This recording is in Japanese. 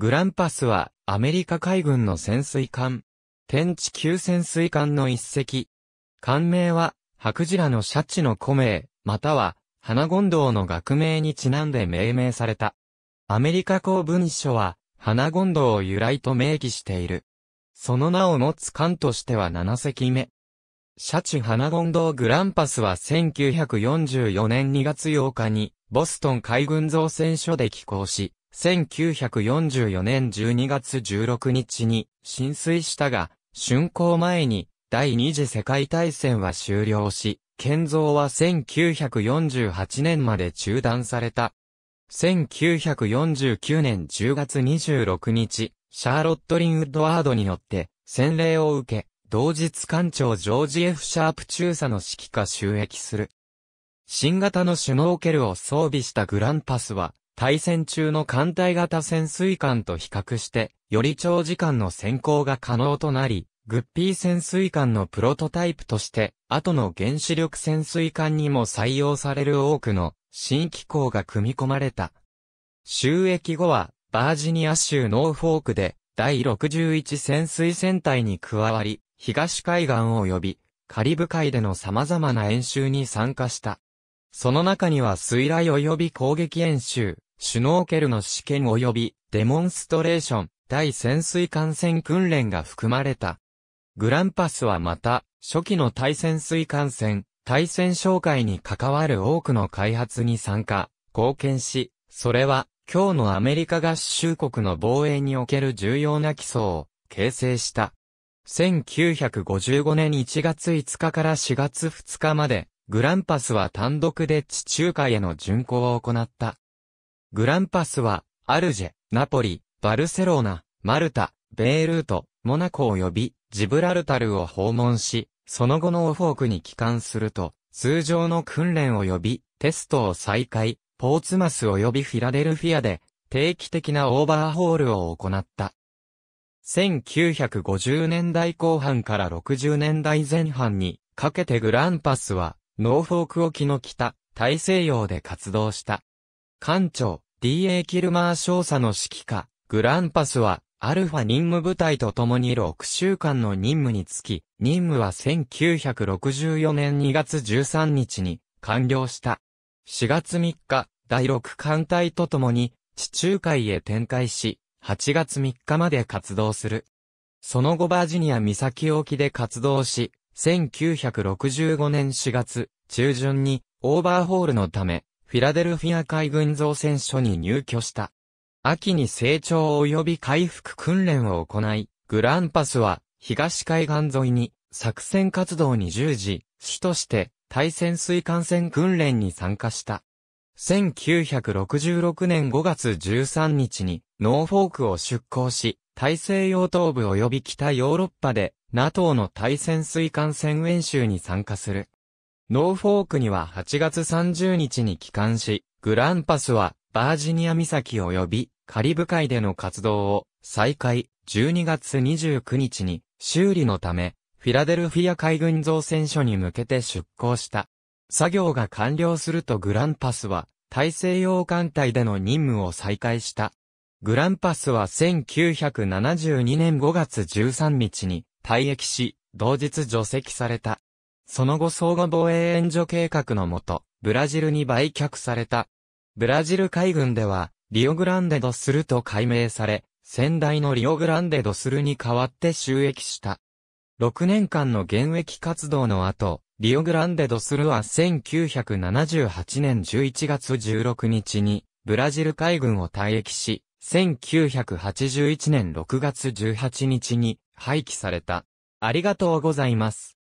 グランパスは、アメリカ海軍の潜水艦。天地級潜水艦の一隻。艦名は、白ジラのシャチの古名、または、花ド堂の学名にちなんで命名された。アメリカ公文書は、花ド堂を由来と明記している。その名を持つ艦としては7隻目。シャチ花ド堂グランパスは1944年2月8日に、ボストン海軍造船所で寄港し、1944年12月16日に浸水したが、竣工前に第二次世界大戦は終了し、建造は1948年まで中断された。1949年10月26日、シャーロット・リン・ウッドワードによって洗礼を受け、同日艦長ジョージ・ F・ シャープ中佐の指揮下収益する。新型のシュノーケルを装備したグランパスは、対戦中の艦隊型潜水艦と比較して、より長時間の潜航が可能となり、グッピー潜水艦のプロトタイプとして、後の原子力潜水艦にも採用される多くの新機構が組み込まれた。収益後は、バージニア州ノーフォークで、第61潜水船隊に加わり、東海岸を呼び、カリブ海での様々な演習に参加した。その中には水雷及び攻撃演習、シュノーケルの試験及びデモンストレーション、対潜水艦船訓練が含まれた。グランパスはまた、初期の対潜水艦船、対潜紹介に関わる多くの開発に参加、貢献し、それは、今日のアメリカ合衆国の防衛における重要な基礎を形成した。1955年1月5日から4月2日まで、グランパスは単独で地中海への巡航を行った。グランパスは、アルジェ、ナポリ、バルセロナ、マルタ、ベイルート、モナコ及び、ジブラルタルを訪問し、その後のオフォークに帰還すると、通常の訓練及び、テストを再開、ポーツマス及びフィラデルフィアで、定期的なオーバーホールを行った。1950年代後半から60年代前半にかけてグランパスは、ノーフォーク沖の北、大西洋で活動した。艦長、D.A. キルマー少佐の指揮下、グランパスは、アルファ任務部隊と共に6週間の任務につき、任務は1964年2月13日に完了した。4月3日、第6艦隊と共に地中海へ展開し、8月3日まで活動する。その後バージニア岬沖で活動し、1965年4月中旬にオーバーホールのためフィラデルフィア海軍造船所に入居した。秋に成長及び回復訓練を行い、グランパスは東海岸沿いに作戦活動に従事、主として対潜水艦船訓練に参加した。1966年5月13日にノーフォークを出港し、大西洋東部及び北ヨーロッパで NATO の対潜水艦船演習に参加する。ノーフォークには8月30日に帰還し、グランパスはバージニア岬及びカリブ海での活動を再開12月29日に修理のためフィラデルフィア海軍造船所に向けて出港した。作業が完了するとグランパスは大西洋艦隊での任務を再開した。グランパスは1972年5月13日に退役し、同日除籍された。その後相互防衛援助計画のもと、ブラジルに売却された。ブラジル海軍では、リオグランデドスルと改名され、先代のリオグランデドスルに代わって収益した。6年間の現役活動の後、リオグランデドスルは1978年11月16日に、ブラジル海軍を退役し、1981年6月18日に廃棄された。ありがとうございます。